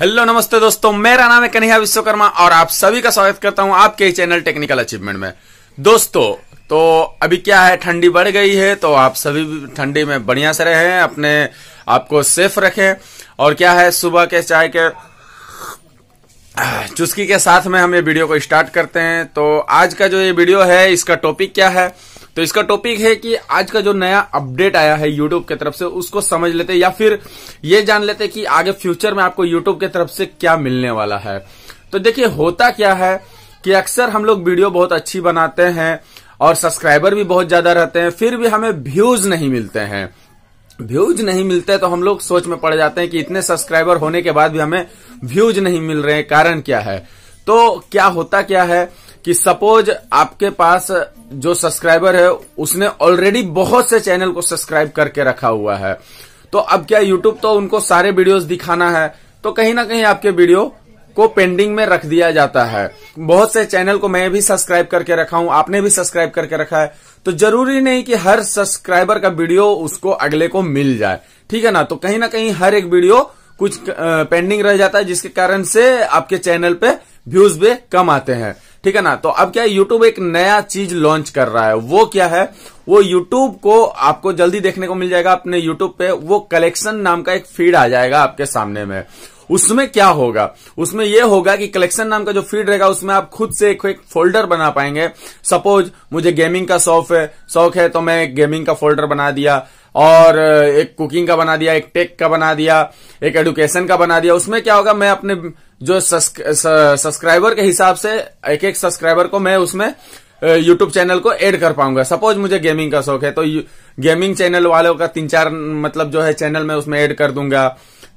hello नमस्ते दोस्तों मेरा नाम है कन्हैया विश्वकर्मा और आप सभी का स्वागत करता हूं आपके चैनल टेक्निकल अचीवमेंट में दोस्तों तो अभी क्या है ठंडी बढ़ गई है तो आप सभी ठंडी में बढ़िया से रहे अपने आपको सेफ रखें और क्या है सुबह के चाय के चुस्की के साथ में हम ये वीडियो को स्टार्ट करते हैं तो आज का जो ये वीडियो है इसका टॉपिक क्या है तो इसका टॉपिक है कि आज का जो नया अपडेट आया है यूट्यूब की तरफ से उसको समझ लेते या फिर ये जान लेते कि आगे फ्यूचर में आपको यूट्यूब की तरफ से क्या मिलने वाला है तो देखिए होता क्या है कि अक्सर हम लोग वीडियो बहुत अच्छी बनाते हैं और सब्सक्राइबर भी बहुत ज्यादा रहते हैं फिर भी हमें व्यूज नहीं मिलते हैं व्यूज नहीं मिलते तो हम लोग सोच में पड़ जाते हैं कि इतने सब्सक्राइबर होने के बाद भी हमें व्यूज नहीं मिल रहे हैं कारण क्या है तो क्या होता क्या है कि सपोज आपके पास जो सब्सक्राइबर है उसने ऑलरेडी बहुत से चैनल को सब्सक्राइब करके रखा हुआ है तो अब क्या यूट्यूब तो उनको सारे वीडियोस दिखाना है तो कहीं ना कहीं आपके वीडियो को पेंडिंग में रख दिया जाता है बहुत से चैनल को मैं भी सब्सक्राइब करके रखा हूं आपने भी सब्सक्राइब करके रखा है तो जरूरी नहीं कि हर सब्सक्राइबर का वीडियो उसको अगले को मिल जाए ठीक है ना तो कहीं ना कहीं हर एक वीडियो कुछ पेंडिंग रह जाता है जिसके कारण से आपके चैनल पे व्यूज भी कम आते हैं ठीक है ना तो अब क्या यूट्यूब एक नया चीज लॉन्च कर रहा है वो क्या है वो यूट्यूब को आपको जल्दी देखने को मिल जाएगा अपने यूट्यूब पे वो कलेक्शन नाम का एक फीड आ जाएगा आपके सामने में उसमें क्या होगा उसमें यह होगा कि कलेक्शन नाम का जो फीड रहेगा उसमें आप खुद से एक, एक फोल्डर बना पाएंगे सपोज मुझे गेमिंग का शौक है शौक है तो मैं गेमिंग का फोल्डर बना दिया और एक कुकिंग का बना दिया एक टेक का बना दिया एक एडुकेशन का बना दिया उसमें क्या होगा मैं अपने जो सब्सक्राइबर के हिसाब से एक एक सब्सक्राइबर को मैं उसमें यूट्यूब चैनल को ऐड कर पाऊंगा सपोज मुझे गेमिंग का शौक है तो गेमिंग चैनल वालों का तीन चार मतलब जो है चैनल में उसमें ऐड कर दूंगा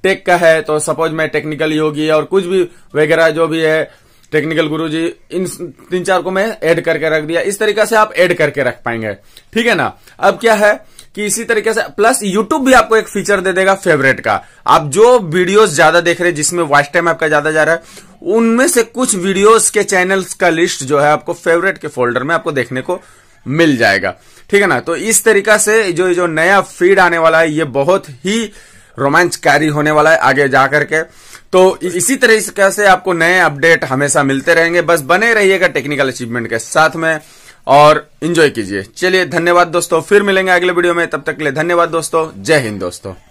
टेक का है तो सपोज मैं टेक्निकल योगी और कुछ भी वगैरह जो भी है टेक्निकल गुरु जी इन तीन चार को मैं ऐड करके रख दिया इस तरीका से आप ऐड करके रख पाएंगे ठीक है ना अब क्या है कि इसी तरीके से प्लस यूट्यूब भी आपको एक फीचर दे देगा फेवरेट का आप जो वीडियोस ज्यादा देख रहे हैं जिसमें वॉच टाइम आपका ज्यादा जा रहा है उनमें से कुछ वीडियोस के चैनल्स का लिस्ट जो है आपको फेवरेट के फोल्डर में आपको देखने को मिल जाएगा ठीक है ना तो इस तरीका से जो जो नया फीड आने वाला है ये बहुत ही रोमांचकारी होने वाला है आगे जा करके तो इसी तरीके से आपको नए अपडेट हमेशा मिलते रहेंगे बस बने रहिएगा टेक्निकल अचीवमेंट के साथ में और इंजॉय कीजिए चलिए धन्यवाद दोस्तों फिर मिलेंगे अगले वीडियो में तब तक के लिए धन्यवाद दोस्तों जय हिंद दोस्तों